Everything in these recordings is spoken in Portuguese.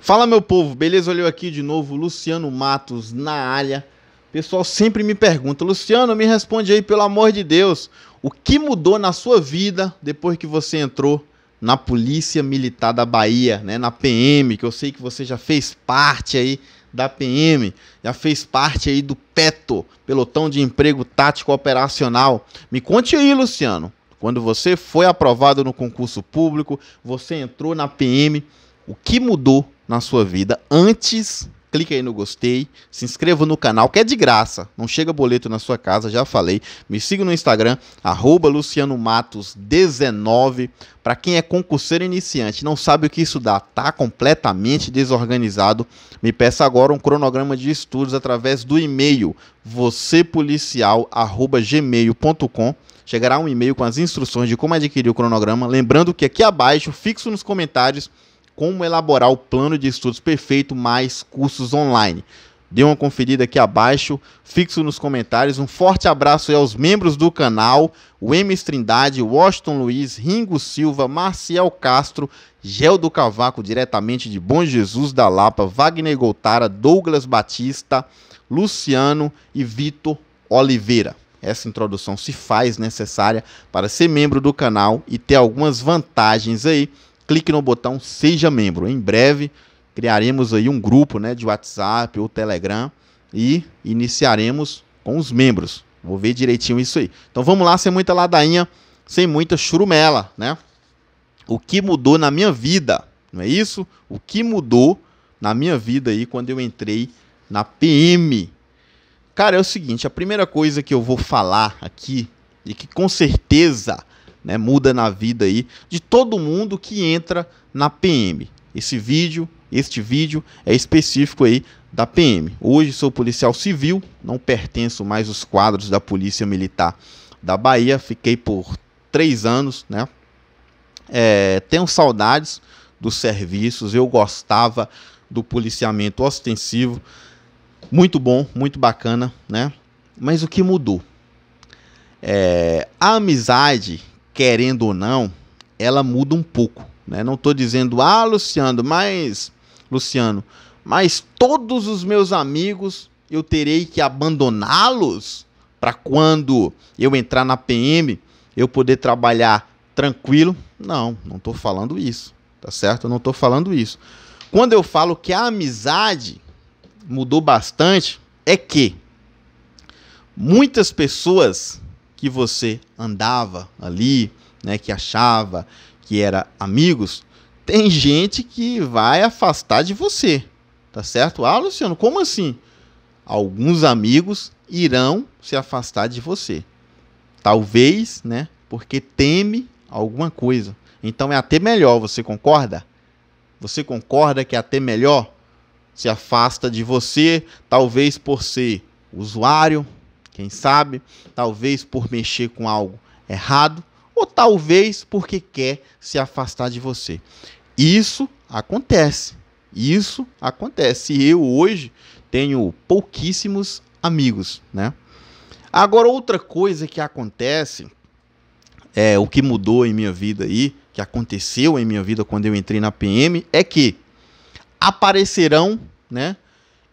Fala meu povo, beleza? Olhou aqui de novo, Luciano Matos na área. Pessoal sempre me pergunta, Luciano, me responde aí pelo amor de Deus, o que mudou na sua vida depois que você entrou na Polícia Militar da Bahia, né, na PM, que eu sei que você já fez parte aí da PM, já fez parte aí do PETO, Pelotão de Emprego Tático Operacional. Me conte aí, Luciano, quando você foi aprovado no concurso público, você entrou na PM, o que mudou na sua vida antes. Clique aí no gostei, se inscreva no canal, que é de graça. Não chega boleto na sua casa, já falei. Me siga no Instagram, lucianomatos19. Para quem é concurseiro iniciante não sabe o que isso dá, tá completamente desorganizado, me peça agora um cronograma de estudos através do e-mail vocêpolicial.gmail.com chegará um e-mail com as instruções de como adquirir o cronograma. Lembrando que aqui abaixo, fixo nos comentários, como elaborar o plano de estudos perfeito mais cursos online. Dê uma conferida aqui abaixo, fixo nos comentários. Um forte abraço aos membros do canal: o Trindade, Washington Luiz, Ringo Silva, Marcial Castro, Gel do Cavaco, diretamente de Bom Jesus da Lapa, Wagner Goltara, Douglas Batista, Luciano e Vitor Oliveira. Essa introdução se faz necessária para ser membro do canal e ter algumas vantagens aí clique no botão Seja Membro. Em breve criaremos aí um grupo né, de WhatsApp ou Telegram e iniciaremos com os membros. Vou ver direitinho isso aí. Então vamos lá, sem muita ladainha, sem muita churumela, né? O que mudou na minha vida, não é isso? O que mudou na minha vida aí quando eu entrei na PM? Cara, é o seguinte, a primeira coisa que eu vou falar aqui e que com certeza né, muda na vida aí de todo mundo que entra na PM. Esse vídeo, este vídeo é específico aí da PM. Hoje sou policial civil, não pertenço mais aos quadros da Polícia Militar da Bahia, fiquei por três anos, né? É, tenho saudades dos serviços, eu gostava do policiamento ostensivo, muito bom, muito bacana, né? Mas o que mudou? É, a amizade querendo ou não, ela muda um pouco. Né? Não estou dizendo, ah, Luciano, mas. Luciano, mas todos os meus amigos eu terei que abandoná-los para quando eu entrar na PM eu poder trabalhar tranquilo? Não, não estou falando isso, tá certo? Eu não estou falando isso. Quando eu falo que a amizade mudou bastante, é que muitas pessoas que você andava ali, né, que achava que era amigos, tem gente que vai afastar de você, tá certo? Ah, Luciano, como assim? Alguns amigos irão se afastar de você. Talvez, né, porque teme alguma coisa. Então é até melhor, você concorda? Você concorda que é até melhor? Se afasta de você, talvez por ser usuário, quem sabe, talvez por mexer com algo errado, ou talvez porque quer se afastar de você. Isso acontece. Isso acontece. Eu hoje tenho pouquíssimos amigos, né? Agora outra coisa que acontece é o que mudou em minha vida aí, que aconteceu em minha vida quando eu entrei na PM é que aparecerão, né,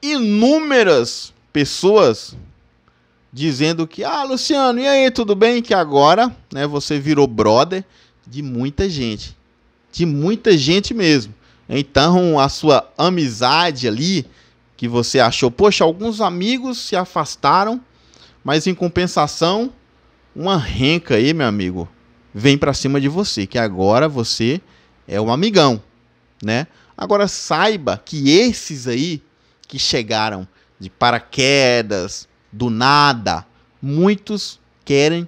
inúmeras pessoas dizendo que, ah, Luciano, e aí, tudo bem? Que agora né, você virou brother de muita gente. De muita gente mesmo. Então, a sua amizade ali, que você achou, poxa, alguns amigos se afastaram, mas em compensação, uma renca aí, meu amigo, vem para cima de você, que agora você é um amigão, né? Agora saiba que esses aí que chegaram de paraquedas, do nada. Muitos querem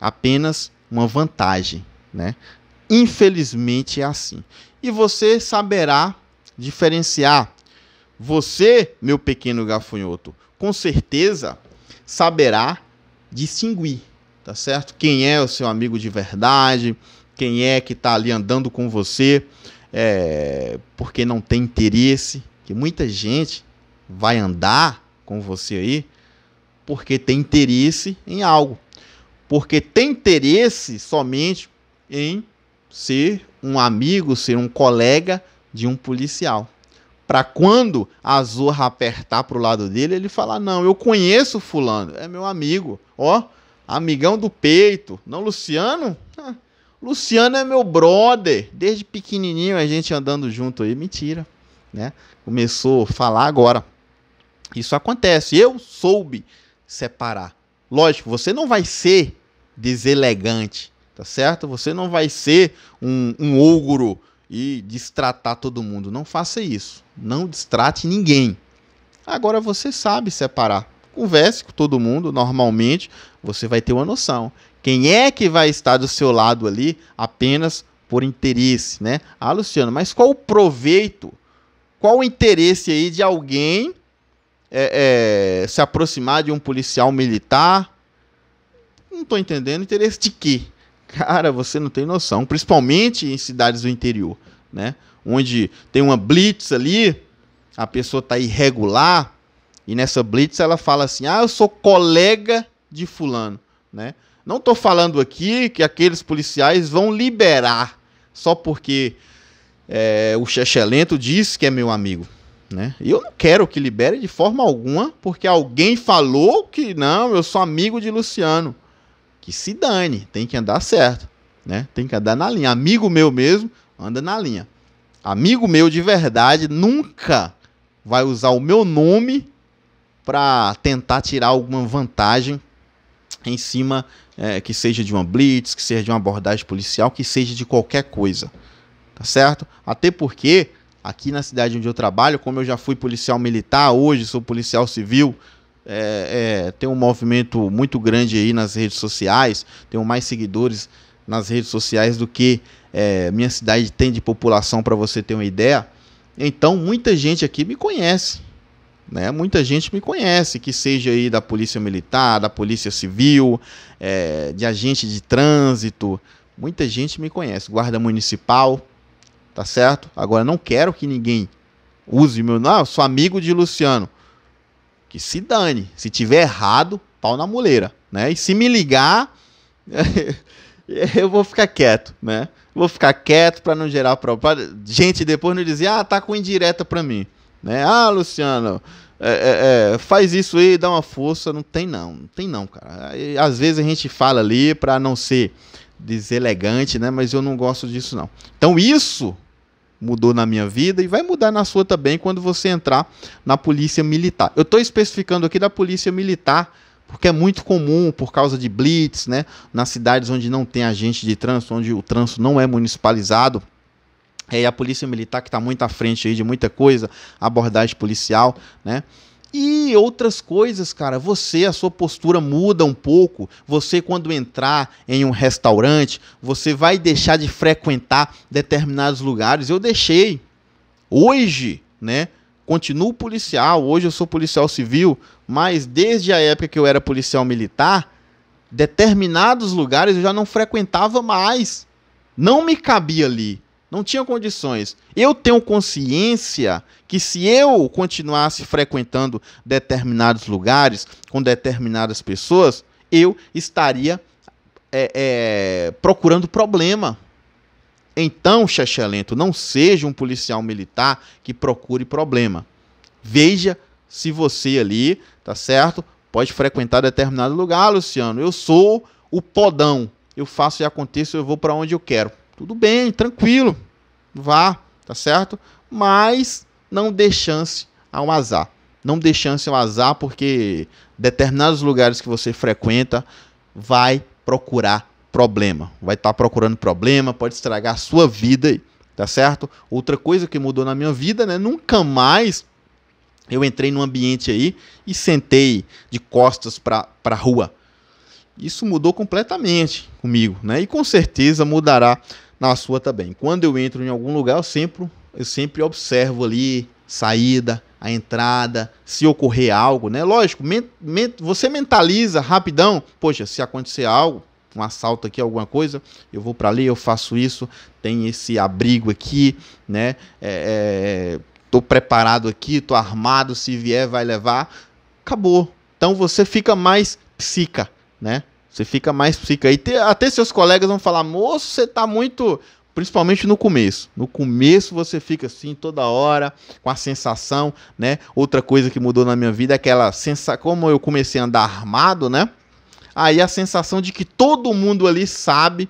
apenas uma vantagem, né? Infelizmente é assim. E você saberá diferenciar. Você, meu pequeno gafanhoto, com certeza saberá distinguir, tá certo? Quem é o seu amigo de verdade, quem é que está ali andando com você, é, porque não tem interesse, que muita gente vai andar com você aí porque tem interesse em algo. Porque tem interesse somente em ser um amigo, ser um colega de um policial. Para quando a Zorra apertar para o lado dele, ele falar: Não, eu conheço Fulano, é meu amigo. Ó, amigão do peito. Não, Luciano? Luciano é meu brother. Desde pequenininho a gente andando junto aí. Mentira. Né? Começou a falar agora. Isso acontece. Eu soube separar. Lógico, você não vai ser deselegante, tá certo? Você não vai ser um, um ogro e destratar todo mundo. Não faça isso. Não destrate ninguém. Agora você sabe separar. Converse com todo mundo normalmente, você vai ter uma noção. Quem é que vai estar do seu lado ali apenas por interesse, né? Ah, Luciano, mas qual o proveito? Qual o interesse aí de alguém é, é, se aproximar de um policial militar. Não estou entendendo interesse de quê? Cara, você não tem noção, principalmente em cidades do interior, né? Onde tem uma blitz ali, a pessoa está irregular e nessa blitz ela fala assim: "Ah, eu sou colega de fulano", né? Não estou falando aqui que aqueles policiais vão liberar só porque é, o Chechelento disse que é meu amigo. Né? E eu não quero que libere de forma alguma, porque alguém falou que não, eu sou amigo de Luciano. Que se dane, tem que andar certo. Né? Tem que andar na linha. Amigo meu mesmo, anda na linha. Amigo meu de verdade nunca vai usar o meu nome para tentar tirar alguma vantagem em cima é, que seja de uma blitz, que seja de uma abordagem policial, que seja de qualquer coisa, tá certo? Até porque aqui na cidade onde eu trabalho, como eu já fui policial militar, hoje sou policial civil, é, é, tem um movimento muito grande aí nas redes sociais, tenho mais seguidores nas redes sociais do que é, minha cidade tem de população, para você ter uma ideia. Então, muita gente aqui me conhece. Né? Muita gente me conhece, que seja aí da Polícia Militar, da Polícia Civil, é, de agente de trânsito. Muita gente me conhece. Guarda Municipal, tá certo? Agora, não quero que ninguém use meu. Não, ah, eu sou amigo de Luciano. Que se dane. Se tiver errado, pau na muleira, né? E se me ligar, eu vou ficar quieto, né? Vou ficar quieto para não gerar problema. Gente, depois não dizer, ah, tá com indireta para mim, né? Ah, Luciano, é, é, é, faz isso aí, dá uma força. Não tem não, não tem não, cara. Às vezes a gente fala ali para não ser deselegante, né? Mas eu não gosto disso não. Então isso mudou na minha vida e vai mudar na sua também quando você entrar na polícia militar. Eu estou especificando aqui da polícia militar porque é muito comum por causa de blitz, né? Nas cidades onde não tem agente de trânsito, onde o trânsito não é municipalizado. É a polícia militar que está muito à frente aí de muita coisa, abordagem policial, né? E outras coisas, cara, você, a sua postura muda um pouco. Você, quando entrar em um restaurante, você vai deixar de frequentar determinados lugares. Eu deixei. Hoje, né? Continuo policial. Hoje eu sou policial civil. Mas desde a época que eu era policial militar, determinados lugares eu já não frequentava mais. Não me cabia ali. Não tinha condições. Eu tenho consciência que se eu continuasse frequentando determinados lugares com determinadas pessoas, eu estaria é, é, procurando problema. Então, Xexé Lento, não seja um policial militar que procure problema. Veja se você ali, tá certo? Pode frequentar determinado lugar, Luciano. Eu sou o podão. Eu faço e aconteço, eu vou para onde eu quero tudo bem, tranquilo, vá, tá certo? Mas não dê chance ao azar. Não dê chance ao azar, porque determinados lugares que você frequenta vai procurar problema. Vai estar tá procurando problema, pode estragar a sua vida, tá certo? Outra coisa que mudou na minha vida, né? Nunca mais eu entrei num ambiente aí e sentei de costas para a rua. Isso mudou completamente comigo, né? E com certeza mudará na sua também. Quando eu entro em algum lugar, eu sempre, eu sempre observo ali saída, a entrada, se ocorrer algo, né? Lógico, men men você mentaliza rapidão, poxa, se acontecer algo, um assalto aqui, alguma coisa, eu vou para ali, eu faço isso, tem esse abrigo aqui, né? É, é, tô preparado aqui, tô armado, se vier vai levar, acabou. Então você fica mais psica, né? Você fica mais fica aí até seus colegas vão falar, moço, você tá muito. Principalmente no começo. No começo você fica assim toda hora, com a sensação, né? Outra coisa que mudou na minha vida é aquela sensação. Como eu comecei a andar armado, né? Aí a sensação de que todo mundo ali sabe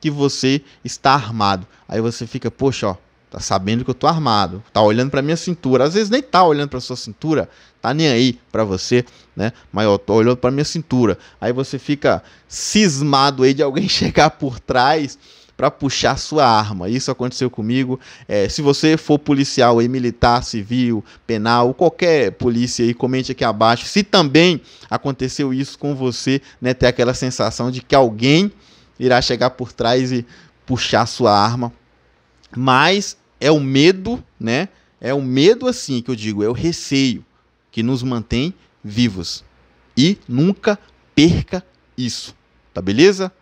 que você está armado. Aí você fica, poxa, ó, Tá sabendo que eu tô armado. Tá olhando pra minha cintura. Às vezes nem tá olhando pra sua cintura. Tá nem aí pra você, né? Mas eu tô olhando pra minha cintura. Aí você fica cismado aí de alguém chegar por trás para puxar sua arma. Isso aconteceu comigo. É, se você for policial aí, militar, civil, penal, qualquer polícia aí, comente aqui abaixo. Se também aconteceu isso com você, né? Ter aquela sensação de que alguém irá chegar por trás e puxar sua arma. Mas é o medo, né? É o medo assim que eu digo, é o receio que nos mantém vivos. E nunca perca isso, tá beleza?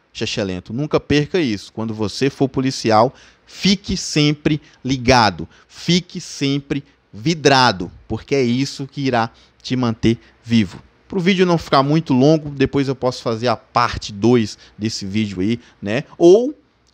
lento. nunca perca isso. Quando você for policial, fique sempre ligado, fique sempre vidrado, porque é isso que irá te manter vivo. Para o vídeo não ficar muito longo, depois eu posso fazer a parte 2 desse vídeo aí, né? Ou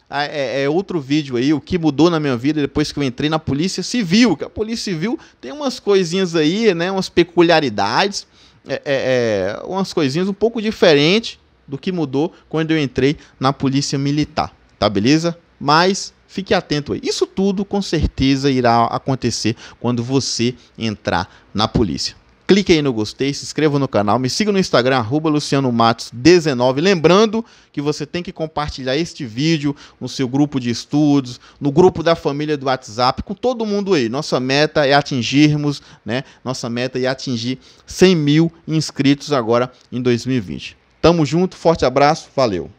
ah, é, é, outro vídeo aí, o que mudou na minha vida depois que eu entrei na Polícia Civil. Que a Polícia Civil tem umas coisinhas aí, né? Umas peculiaridades, é, é, é umas coisinhas um pouco diferentes do que mudou quando eu entrei na Polícia Militar, tá beleza? Mas fique atento aí. Isso tudo com certeza irá acontecer quando você entrar na polícia clique aí no gostei, se inscreva no canal, me siga no Instagram, arroba lucianomatos19. Lembrando que você tem que compartilhar este vídeo no seu grupo de estudos, no grupo da família do WhatsApp, com todo mundo aí. Nossa meta é atingirmos, né? Nossa meta é atingir 100 mil inscritos agora em 2020. Tamo junto, forte abraço, valeu!